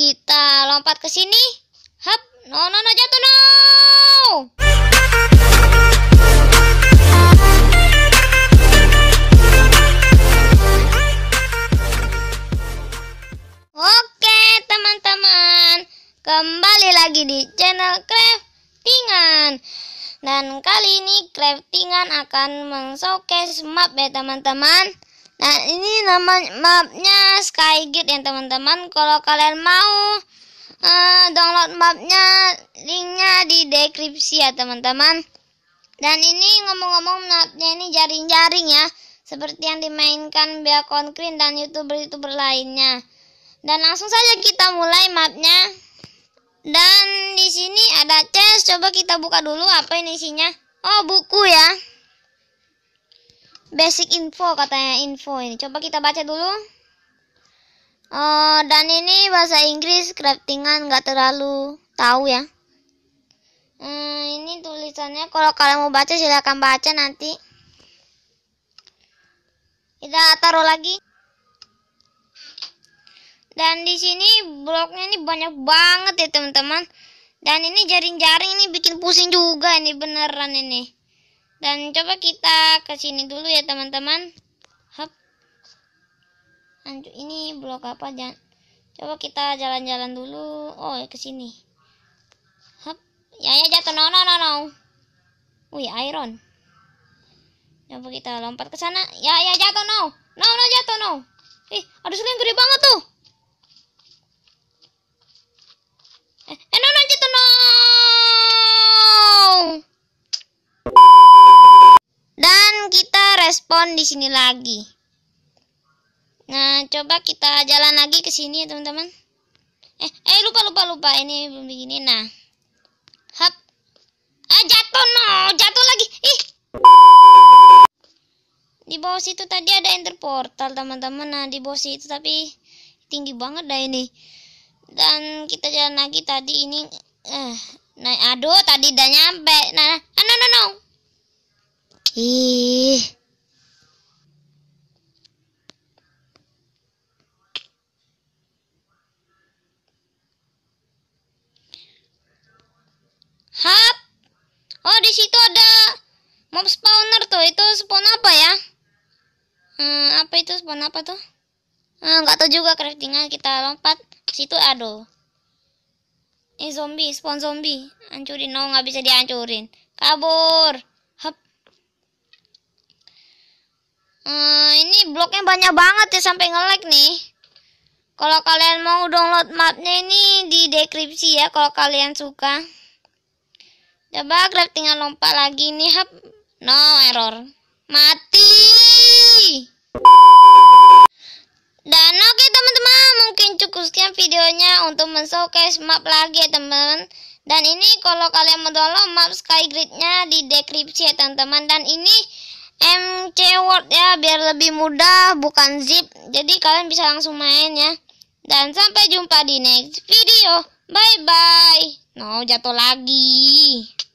Kita lompat ke sini. Hap, no no no jatuh no. Oke teman-teman, kembali lagi di channel Craftingan. Dan kali ini Craftingan akan meng-showcase map ya teman-teman. Nah ini nama mapnya Skygate ya teman-teman. Kalau kalian mau uh, download mapnya, linknya di deskripsi ya teman-teman. Dan ini ngomong-ngomong mapnya ini jaring-jaring ya, seperti yang dimainkan Beacon Green dan youtuber-youtuber lainnya. Dan langsung saja kita mulai mapnya. Dan di sini ada chest, coba kita buka dulu apa ini isinya. Oh buku ya basic info katanya info ini coba kita baca dulu uh, dan ini bahasa Inggris craftingan nggak terlalu tahu ya uh, ini tulisannya kalau kalian mau baca silahkan baca nanti kita taruh lagi dan di sini bloknya ini banyak banget ya teman-teman dan ini jaring-jaring ini bikin pusing juga ini beneran ini dan coba kita ke sini dulu ya teman-teman. Hop. Lanjut ini blok apa jangan. Coba kita jalan-jalan dulu. Oh, ya ke sini. Hop. Ya ya jatuh. No no no no. Wih, iron. Coba kita lompat ke sana. Ya ya jatuh no. No no jatuh no. Ih, ada yang gede banget. spawn di sini lagi. Nah, coba kita jalan lagi ke sini ya, teman-teman. Eh, eh lupa lupa lupa ini belum begini. Nah. Hap. Ah, jatuh no, jatuh lagi. Ih. Di bawah situ tadi ada enter portal, teman-teman. Nah, di bawah situ tapi tinggi banget dah ini. Dan kita jalan lagi tadi ini eh nah aduh tadi udah nyampe. Nah, ah, no no no. Ih. spawn apa ya? Hmm, apa itu spawn apa tuh? Enggak hmm, tahu juga craftingan kita lompat situ aduh. Ini zombie, spawn zombie. Hancurin, no oh, nggak bisa dihancurin. Kabur. hap. Hmm, ini bloknya banyak banget ya sampai ngelag nih. Kalau kalian mau download mapnya ini di deskripsi ya kalau kalian suka. Coba craftingan lompat lagi nih, hap. No error mati dan oke okay, teman-teman mungkin cukup sekian videonya untuk men-showcase map lagi ya teman dan ini kalau kalian mau download map skygridnya di deskripsi ya teman-teman dan ini MC World ya biar lebih mudah bukan zip jadi kalian bisa langsung main ya dan sampai jumpa di next video bye bye no jatuh lagi